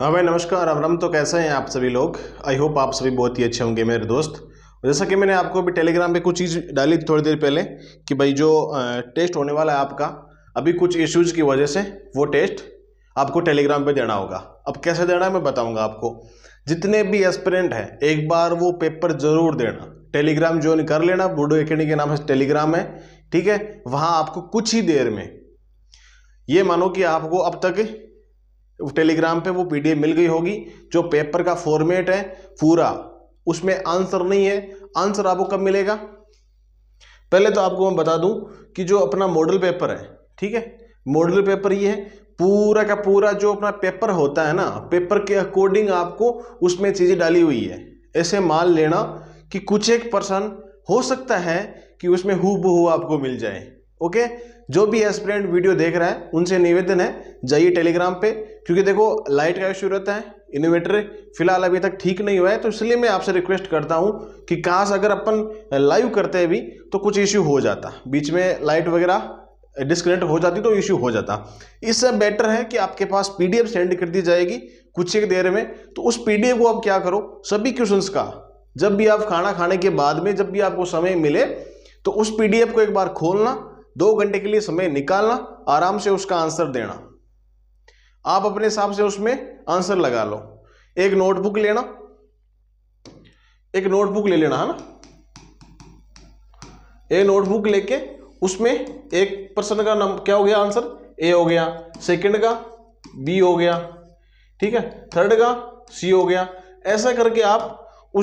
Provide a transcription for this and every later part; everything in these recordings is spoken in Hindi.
हाँ भाई नमस्कार अबरम तो कैसे हैं आप सभी लोग आई होप आप सभी बहुत ही अच्छे होंगे मेरे दोस्त जैसा कि मैंने आपको अभी टेलीग्राम पे कुछ चीज़ डाली थी थोड़ी देर पहले कि भाई जो टेस्ट होने वाला है आपका अभी कुछ इश्यूज की वजह से वो टेस्ट आपको टेलीग्राम पे देना होगा अब कैसे देना है मैं बताऊँगा आपको जितने भी एस्परेंट हैं एक बार वो पेपर ज़रूर देना टेलीग्राम ज्वाइन कर लेना बूडो एकेडमी के नाम से टेलीग्राम है ठीक है वहाँ आपको कुछ ही देर में ये मानो कि आपको अब तक टेलीग्राम पे वो पीडीएफ मिल गई होगी जो पेपर का फॉर्मेट है पूरा उसमें आंसर नहीं है आंसर आपको कब मिलेगा पहले तो आपको मैं बता दूं कि जो अपना मॉडल पेपर है ठीक है मॉडल पेपर ये है पूरा का पूरा जो अपना पेपर होता है ना पेपर के अकॉर्डिंग आपको उसमें चीज़ें डाली हुई है ऐसे मान लेना कि कुछ एक पर्सन हो सकता है कि उसमें हु आपको मिल जाए ओके जो भी एस्पिरेंट वीडियो देख रहा है उनसे निवेदन है जाइए टेलीग्राम पे क्योंकि देखो लाइट का इश्यू रहता है इन्वेटर फिलहाल अभी तक ठीक नहीं हुआ है तो इसलिए मैं आपसे रिक्वेस्ट करता हूँ कि काश अगर अपन लाइव करते हैं भी तो कुछ इश्यू हो जाता बीच में लाइट वगैरह डिस्कनेक्ट हो जाती तो इश्यू हो जाता इससे बेटर है कि आपके पास पीडीएफ सेंड कर दी जाएगी कुछ एक देर में तो उस पीडीएफ को आप क्या करो सभी क्वेश्चंस का जब भी आप खाना खाने के बाद में जब भी आपको समय मिले तो उस पीडीएफ को एक बार खोलना दो घंटे के लिए समय निकालना आराम से उसका आंसर देना आप अपने हिसाब से उसमें आंसर लगा लो एक नोटबुक लेना एक नोटबुक ले लेना है ना ए नोटबुक लेके उसमें एक पर्सन का नंबर क्या हो गया आंसर ए हो गया सेकंड का बी हो गया ठीक है थर्ड का सी हो गया ऐसा करके आप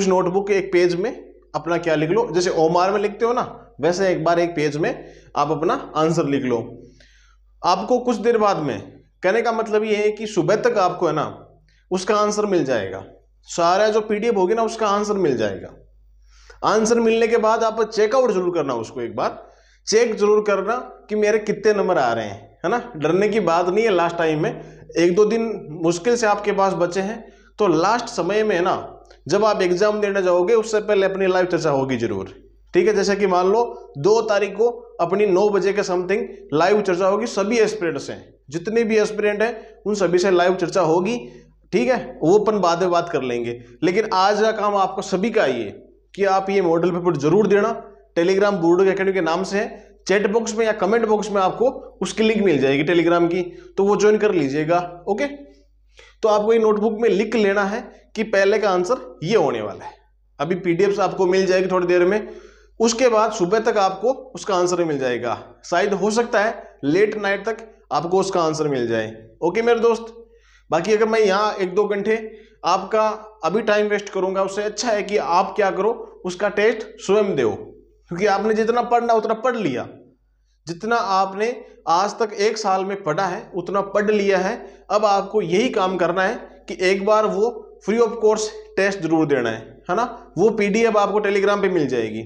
उस नोटबुक के एक पेज में अपना क्या लिख लो जैसे ओमार में लिखते हो ना वैसे एक बार एक पेज में आप अपना आंसर लिख लो आपको कुछ देर बाद में कहने का मतलब ये है कि सुबह तक आपको है ना उसका आंसर मिल जाएगा सारा जो पी होगी ना उसका आंसर मिल जाएगा आंसर मिलने के बाद आप चेकआउट जरूर करना उसको एक बार चेक जरूर करना कि मेरे कितने नंबर आ रहे हैं है ना डरने की बात नहीं है लास्ट टाइम में एक दो दिन मुश्किल से आपके पास बचे हैं तो लास्ट समय में ना जब आप एग्जाम देने जाओगे उससे पहले अपनी लाइव चर्चा होगी जरूर ठीक है जैसे कि मान लो दो तारीख को अपनी नौ बजे के समथिंग लाइव चर्चा होगी सभी एस्पिरेंट्स हैं जितने भी एस्पिरेंट हैं उन सभी से लाइव चर्चा होगी ठीक है वो अपन बाद में बात कर लेंगे लेकिन आज का काम आपको सभी का ये कि आप ये मॉडल पेपर जरूर देना टेलीग्राम बोर्ड अकेडमी के नाम से है चैट बॉक्स में या कमेंट बॉक्स में आपको उसकी लिंक मिल जाएगी टेलीग्राम की तो वो ज्वाइन कर लीजिएगा ओके तो आपको ये नोटबुक में लिख लेना है कि पहले का आंसर ये होने वाला है अभी पीडीएफ आपको मिल जाएगी थोड़ी देर में उसके बाद सुबह तक आपको उसका आंसर मिल जाएगा शायद हो सकता है लेट नाइट तक आपको उसका आंसर मिल जाए ओके मेरे दोस्त बाकी अगर मैं यहाँ एक दो घंटे आपका अभी टाइम वेस्ट करूंगा उससे अच्छा है कि आप क्या करो उसका टेस्ट स्वयं दो क्योंकि आपने जितना पढ़ना उतना पढ़ लिया जितना आपने आज तक एक साल में पढ़ा है उतना पढ़ लिया है अब आपको यही काम करना है कि एक बार वो फ्री ऑफ कोर्स टेस्ट जरूर देना है है ना वो पीडीएफ आपको टेलीग्राम पे मिल जाएगी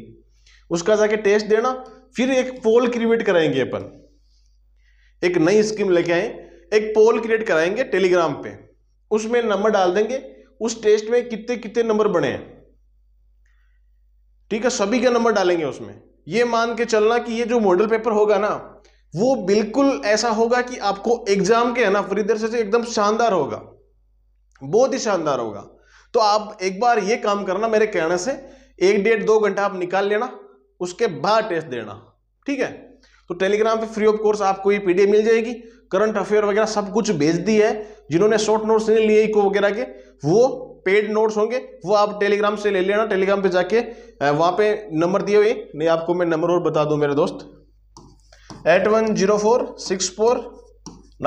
उसका जाके टेस्ट देना फिर एक पोल क्रिएट करेंगे अपन एक नई स्कीम लेके आए एक पोल क्रिएट कराएंगे टेलीग्राम पे उसमें नंबर डाल देंगे उस टेस्ट में कितने कितने नंबर बने हैं ठीक है सभी का नंबर डालेंगे उसमें ये मान के चलना कि ये जो मॉडल पेपर होगा ना वो बिल्कुल ऐसा होगा कि आपको एग्जाम के है ना फरीदर से तो एकदम शानदार होगा बहुत ही शानदार होगा तो आप एक बार ये काम करना मेरे कहने से एक डेढ़ दो घंटा आप निकाल लेना उसके बाद टेस्ट देना ठीक है तो टेलीग्राम पे फ्री ऑफ कोर्स आपको ये पीडीएफ मिल जाएगी करंट अफेयर वगैरह सब कुछ भेज दी है जिन्होंने शॉर्ट नोट्स नहीं लिए इको वगैरह के वो पेड नोट्स होंगे वो आप टेलीग्राम से ले लेना टेलीग्राम पे जाके वहां पे नंबर दिए हुए नहीं आपको मैं नंबर और बता दूं मेरे दोस्त eight one zero four six four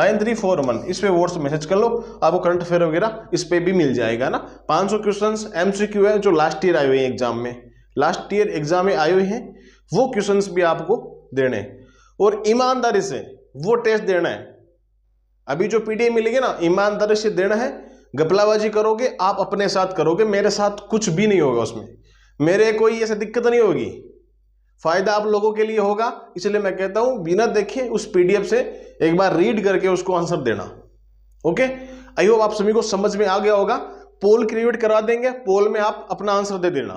nine three four one इस पर वोट्स मैसेज कर लो आपको करंट अफेयर वगैरह इस पर भी मिल जाएगा ना 500 क्वेश्चंस एमसीक्यू है जो लास्ट ईयर आए हुए हैं एग्जाम में लास्ट ईयर एग्जाम में आए हुए हैं वो क्वेश्चन भी आपको देने और ईमानदारी से वो टेस्ट देना है अभी जो पीडीए मिलेगी ना ईमानदारी से देना है गपलाबाजी करोगे आप अपने साथ करोगे मेरे साथ कुछ भी नहीं होगा उसमें मेरे कोई ऐसी दिक्कत नहीं होगी फायदा आप लोगों के लिए होगा इसलिए मैं कहता हूं बिना देखे उस पीडीएफ से एक बार रीड करके उसको आंसर देना ओके आई होप आप सभी को समझ में आ गया होगा पोल क्रिएट करा देंगे पोल में आप अपना आंसर दे देना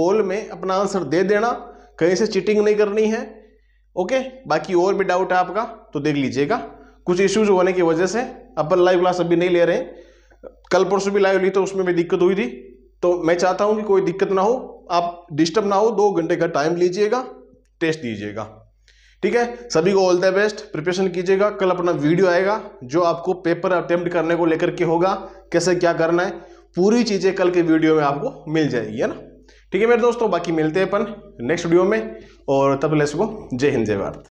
पोल में अपना आंसर दे देना कहीं से चीटिंग नहीं करनी है ओके बाकी और भी डाउट है आपका तो देख लीजिएगा कुछ इश्यूज होने की वजह से अपन लाइव क्लास अभी नहीं ले रहे हैं कल परसों भी लाइव ली तो उसमें भी दिक्कत हुई थी तो मैं चाहता हूं कि कोई दिक्कत ना हो आप डिस्टर्ब ना हो दो घंटे का टाइम लीजिएगा टेस्ट दीजिएगा ठीक है सभी को ऑल द बेस्ट प्रिपरेशन कीजिएगा कल अपना वीडियो आएगा जो आपको पेपर अटेम्प्ट करने को लेकर के होगा कैसे क्या करना है पूरी चीज़ें कल के वीडियो में आपको मिल जाएगी है ना ठीक है मेरे दोस्तों बाकी मिलते हैं अपन नेक्स्ट वीडियो में और तब लेस को जय हिंद जय भारत